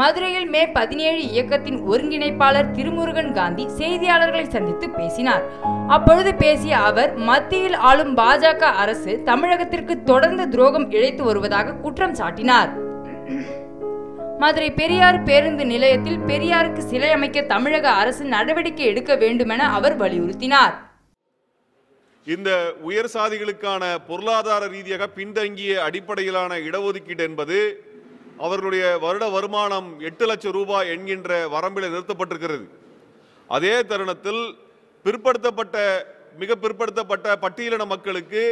மதுரையில் மே பதினேழு இயக்கத்தின் ஒருங்கிணைப்பாளர் திருமுருகன் காந்தி செய்தியாளர்களை சந்தித்து பேசினார் அப்பொழுது பேசிய அவர் மத்தியில் ஆளும் பாஜக அரசு தமிழகத்திற்கு தொடர்ந்து துரோகம் இழைத்து வருவதாக குற்றம் சாட்டினார் மதுரை பெரியார் பேருந்து நிலையத்தில் பெரியாருக்கு சிலை அமைக்க தமிழக அரசு நடவடிக்கை எடுக்க வேண்டுமென அவர் வலியுறுத்தினார் இந்த உயர் சாதிகளுக்கான பொருளாதார ரீதியாக பின்தங்கிய அடிப்படையிலான இடஒதுக்கீடு என்பது அவர்களுடைய வருட வருமானம் எட்டு லட்சம் ரூபாய் என்கின்ற வரம்பில் நிறுத்தப்பட்டிருக்கிறது அதே தருணத்தில் பிற்படுத்தப்பட்ட மிக பிற்படுத்தப்பட்ட பட்டியலின மக்களுக்கு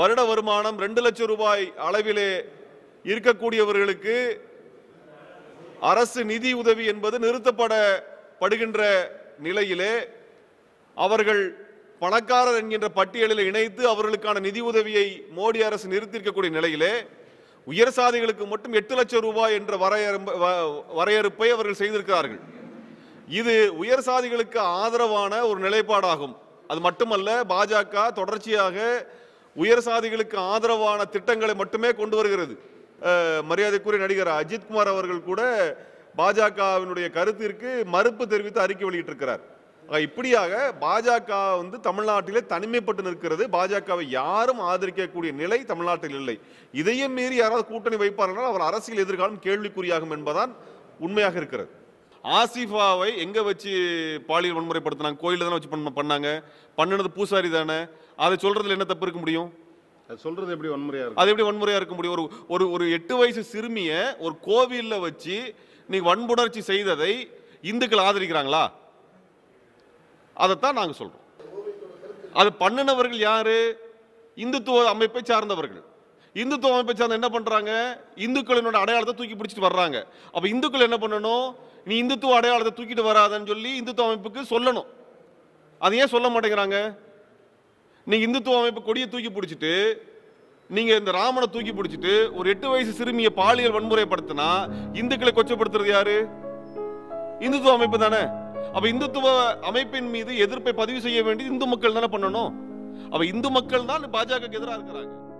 வருட வருமானம் ரெண்டு லட்சம் ரூபாய் அளவிலே இருக்கக்கூடியவர்களுக்கு அரசு நிதி உதவி என்பது நிறுத்தப்படப்படுகின்ற நிலையிலே அவர்கள் பணக்காரர் என்கின்ற பட்டியலில் இணைத்து அவர்களுக்கான நிதி உதவியை மோடி அரசு நிறுத்தியிருக்கக்கூடிய நிலையிலே உயர் சாதிகளுக்கு மட்டும் எட்டு லட்சம் ரூபாய் என்ற வரையறு வரையறுப்பை அவர்கள் செய்திருக்கிறார்கள் இது உயர் சாதிகளுக்கு ஆதரவான ஒரு நிலைப்பாடாகும் அது மட்டுமல்ல பாஜக தொடர்ச்சியாக உயர் சாதிகளுக்கு ஆதரவான திட்டங்களை மட்டுமே கொண்டு வருகிறது மரியாதைக்குரிய நடிகர் அஜித்குமார் அவர்கள் கூட பாஜகவினுடைய கருத்திற்கு மறுப்பு தெரிவித்து அறிக்கை வெளியிட்டிருக்கிறார் இப்படியாக பாஜக வந்து தமிழ்நாட்டிலே தனிமைப்பட்டு நிற்கிறது பாஜகவை யாரும் ஆதரிக்கக்கூடிய நிலை தமிழ்நாட்டில் இல்லை இதையும் மீறி யாராவது கூட்டணி வைப்பார்கள் அவர் அரசியல் எதிர்காலம் கேள்விக்குறியாகும் என்பதான் உண்மையாக இருக்கிறது ஆசிஃபாவை எங்கே வச்சு பாலியல் வன்முறைப்படுத்தினாங்க கோயிலில் தானே வச்சு பண்ண பண்ணாங்க பண்ணினது பூசாரி தானே அதை சொல்கிறதுல என்ன தப்பு இருக்க முடியும் சொல்றது சொல்கிறது எப்படி வன்முறையாக இருக்கும் அது எப்படி வன்முறையாக இருக்க முடியும் ஒரு ஒரு ஒரு எட்டு வயசு சிறுமியை ஒரு கோவிலில் வச்சு நீ வன்புணர்ச்சி செய்ததை இந்துக்கள் ஆதரிக்கிறாங்களா அதைத்தான் நாங்கள் சொல்கிறோம் அது பண்ணினவர்கள் யார் இந்துத்துவ அமைப்பை சார்ந்தவர்கள் இந்துத்துவ அமைப்பை சார்ந்த என்ன பண்ணுறாங்க இந்துக்களினோட அடையாளத்தை தூக்கி பிடிச்சிட்டு வர்றாங்க அப்போ இந்துக்கள் என்ன பண்ணணும் நீ இந்துத்துவ அடையாளத்தை தூக்கிட்டு வராதன்னு சொல்லி இந்துத்துவ அமைப்புக்கு சொல்லணும் அது ஏன் சொல்ல மாட்டேங்கிறாங்க நீங்கள் இந்துத்துவ அமைப்பு கொடியை தூக்கி பிடிச்சிட்டு நீங்கள் இந்த ராமனை தூக்கி பிடிச்சிட்டு ஒரு எட்டு வயசு சிறுமியை பாலியல் வன்முறைப்படுத்தினா இந்துக்களை கொச்சப்படுத்துறது யாரு இந்துத்துவ அமைப்பு தானே அப்ப இந்துத்துவ அமைப்பின் மீது எதிர்ப்பை பதிவு செய்ய வேண்டியது இந்து மக்கள் தானே பண்ணணும் அப்ப இந்து மக்கள் தான் பாஜக எதிராக இருக்கிறாங்க